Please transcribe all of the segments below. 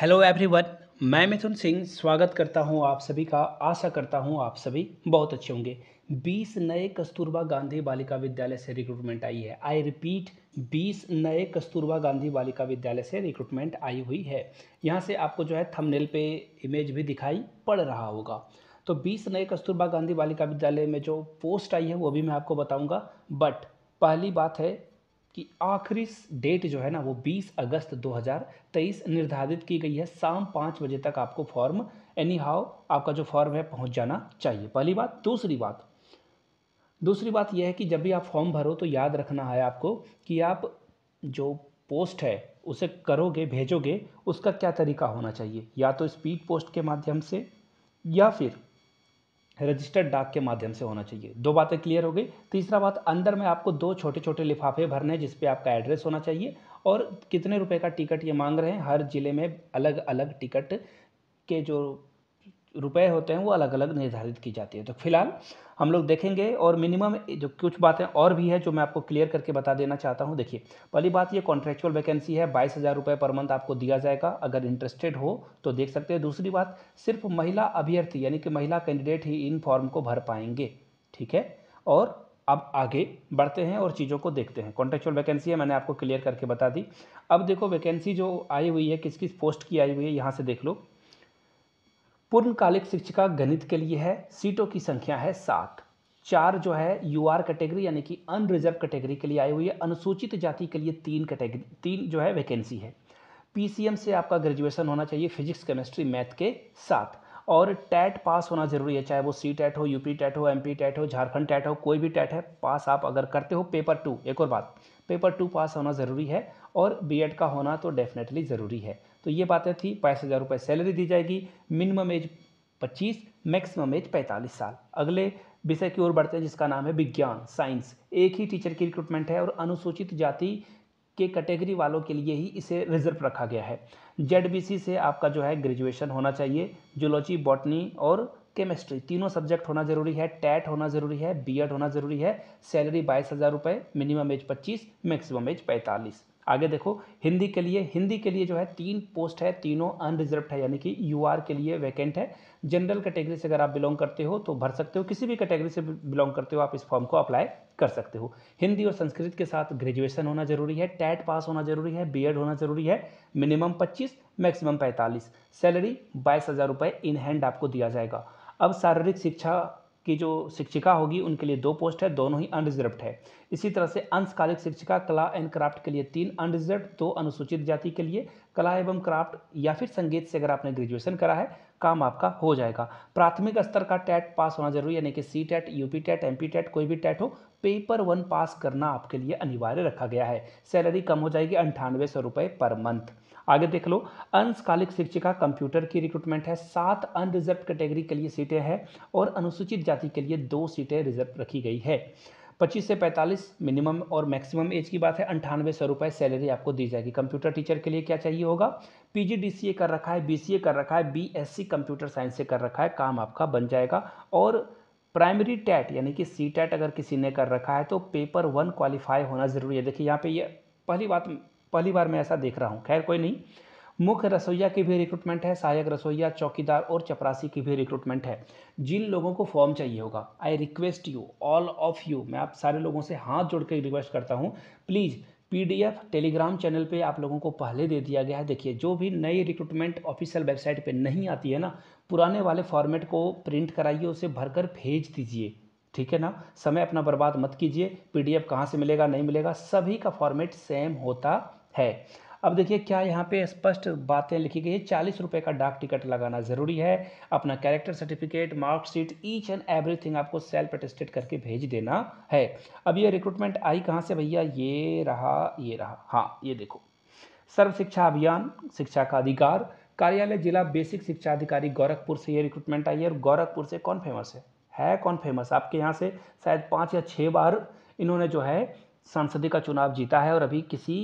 hello everyone मैं मिथुन सिंह स्वागत करता हूं आप सभी का आशा करता हूं आप सभी बहुत अच्छे होंगे 20 नए कस्तूरबा गांधी बालिका विद्यालय से रिक्रूटमेंट आई है आई रिपीट 20 नए कस्तूरबा गांधी बालिका विद्यालय से रिक्रूटमेंट आई हुई है यहां से आपको जो है थंबनेल पे इमेज भी दिखाई पड़ रहा होगा तो बीस नए कस्तूरबा गांधी बालिका विद्यालय में जो पोस्ट आई है वो भी मैं आपको बताऊँगा बट पहली बात है कि आखिरी डेट जो है ना वो 20 अगस्त 2023 निर्धारित की गई है शाम पाँच बजे तक आपको फॉर्म एनी हाउ आपका जो फॉर्म है पहुंच जाना चाहिए पहली बात दूसरी बात दूसरी बात यह है कि जब भी आप फॉर्म भरो तो याद रखना है आपको कि आप जो पोस्ट है उसे करोगे भेजोगे उसका क्या तरीका होना चाहिए या तो स्पीड पोस्ट के माध्यम से या फिर रजिस्टर्ड डाक के माध्यम से होना चाहिए दो बातें क्लियर हो गई तीसरा बात अंदर में आपको दो छोटे छोटे लिफाफे भरने हैं जिसपे आपका एड्रेस होना चाहिए और कितने रुपए का टिकट ये मांग रहे हैं हर ज़िले में अलग अलग टिकट के जो रुपए होते हैं वो अलग अलग निर्धारित की जाती है तो फिलहाल हम लोग देखेंगे और मिनिमम जो कुछ बातें और भी है जो मैं आपको क्लियर करके बता देना चाहता हूँ देखिए पहली बात ये कॉन्ट्रेक्चुअल वैकेंसी है बाईस हज़ार रुपये पर मंथ आपको दिया जाएगा अगर इंटरेस्टेड हो तो देख सकते हैं दूसरी बात सिर्फ महिला अभ्यर्थी यानी कि महिला कैंडिडेट ही इन फॉर्म को भर पाएंगे ठीक है और अब आगे बढ़ते हैं और चीज़ों को देखते हैं कॉन्ट्रेक्चुअल वैकेंसी है मैंने आपको क्लियर करके बता दी अब देखो वैकेंसी जो आई हुई है किस किस पोस्ट की आई हुई है यहाँ से देख लो पूर्णकालिक शिक्षिका गणित के लिए है सीटों की संख्या है सात चार जो है यू आर कैटेगरी यानी कि अनरिजर्व कैटेगरी के लिए आई हुई है अनुसूचित जाति के लिए तीन कैटेगरी तीन जो है वैकेंसी है पीसीएम से आपका ग्रेजुएशन होना चाहिए फिजिक्स केमिस्ट्री मैथ के साथ और टैट पास होना जरूरी है चाहे वो सी टैट हो यूपी टैट हो एमपी टैट हो झारखंड टैट हो कोई भी टैट है पास आप अगर करते हो पेपर टू एक और बात पेपर टू पास होना ज़रूरी है और बीएड का होना तो डेफिनेटली ज़रूरी है तो ये बातें थी बाईस हज़ार रुपये सैलरी दी जाएगी मिनिमम एज पच्चीस मैक्सिमम एज पैंतालीस साल अगले विषय की ओर बढ़ते हैं जिसका नाम है विज्ञान साइंस एक ही टीचर की रिक्रूटमेंट है और अनुसूचित जाति के कैटेगरी वालों के लिए ही इसे रिजर्व रखा गया है जेड से आपका जो है ग्रेजुएशन होना चाहिए जूलॉजी बॉटनी और केमिस्ट्री तीनों सब्जेक्ट होना जरूरी है टैट होना जरूरी है बीएड होना जरूरी है सैलरी बाईस हज़ार रुपये मिनिमम एज पच्चीस मैक्सिमम एज पैंतालीस आगे देखो हिंदी के लिए हिंदी के लिए जो है तीन पोस्ट है तीनों अनरिजर्व है यानी कि यू के लिए वैकेंट है जनरल कैटेगरी से अगर आप बिलोंग करते हो तो भर सकते हो किसी भी कैटेगरी से बिलोंग करते हो आप इस फॉर्म को अप्लाई कर सकते हो हिंदी और संस्कृत के साथ ग्रेजुएशन होना जरूरी है टैट पास होना जरूरी है बी होना जरूरी है मिनिमम पच्चीस मैक्सिमम पैंतालीस सैलरी बाईस हज़ार इन हैंड आपको दिया जाएगा अब शारीरिक शिक्षा की जो शिक्षिका होगी उनके लिए दो पोस्ट है दोनों ही अनरिजर्व है इसी तरह से अंशकालिक शिक्षिका कला एंड क्राफ्ट के लिए तीन अनरिजर्व दो अनुसूचित जाति के लिए कला एवं क्राफ्ट या फिर संगीत से अगर आपने ग्रेजुएशन करा है काम आपका हो जाएगा प्राथमिक स्तर का टैट पास होना जरूरी यानी कि C TET UP TET P TET कोई भी टैट हो पेपर वन पास करना आपके लिए अनिवार्य रखा गया है सैलरी कम हो जाएगी अंठानवे सौ रुपये पर मंथ आगे देख लो अंशकालिक शिक्षिका कंप्यूटर की रिक्रूटमेंट है सात अनरिजर्व कैटेगरी के लिए सीटें हैं और अनुसूचित जाति के लिए दो सीटें रिजर्व रखी गई है पच्चीस से पैंतालीस मिनिमम और मैक्सिमम एज की बात है अंठानवे सौ रुपये सैलरी आपको दी जाएगी कंप्यूटर टीचर के लिए क्या चाहिए होगा पीजीडीसीए कर रखा है बीसीए कर रखा है बीएससी कंप्यूटर साइंस से कर रखा है काम आपका बन जाएगा और प्राइमरी टैट यानी कि सी टैट अगर किसी ने कर रखा है तो पेपर वन क्वालिफाई होना ज़रूरी है देखिए यहाँ पे ये यह पहली बात पहली बार मैं ऐसा देख रहा हूँ खैर कोई नहीं मुख्य रसोईया की भी रिक्रूटमेंट है सहायक रसोईया चौकीदार और चपरासी की भी रिक्रूटमेंट है जिन लोगों को फॉर्म चाहिए होगा I request you all of you मैं आप सारे लोगों से हाथ जोड़ के रिक्वेस्ट करता हूँ प्लीज़ पीडीएफ टेलीग्राम चैनल पे आप लोगों को पहले दे दिया गया है देखिए जो भी नई रिक्रूटमेंट ऑफिशियल वेबसाइट पे नहीं आती है ना पुराने वाले फॉर्मेट को प्रिंट कराइए उसे भरकर भेज दीजिए ठीक है ना समय अपना बर्बाद मत कीजिए पीडीएफ कहाँ से मिलेगा नहीं मिलेगा सभी का फॉर्मेट सेम होता है अब देखिए क्या यहाँ पे स्पष्ट बातें लिखी गई है चालीस रुपये का डाक टिकट लगाना ज़रूरी है अपना character certificate marksheet each and everything आपको सेल्फ अटेस्टेड करके भेज देना है अब ये रिक्रूटमेंट आई कहाँ से भैया ये रहा ये रहा हाँ ये देखो सर्व शिक्षा अभियान शिक्षा का अधिकार कार्यालय जिला बेसिक शिक्षा अधिकारी गोरखपुर से ये रिक्रूटमेंट आई है और गोरखपुर से कौन फेमस है है कौन फेमस आपके यहाँ से शायद पाँच या छः बार इन्होंने जो है सांसदी का चुनाव जीता है और अभी किसी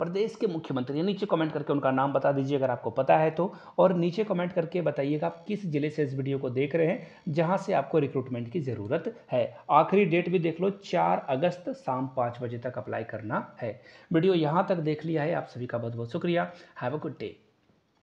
प्रदेश के मुख्यमंत्री नीचे कमेंट करके उनका नाम बता दीजिए अगर आपको पता है तो और नीचे कमेंट करके बताइएगा आप किस जिले से इस वीडियो को देख रहे हैं जहां से आपको रिक्रूटमेंट की ज़रूरत है आखिरी डेट भी देख लो चार अगस्त शाम पाँच बजे तक अप्लाई करना है वीडियो यहाँ तक देख लिया है आप सभी का बहुत बहुत शुक्रिया हैव अ गुड डे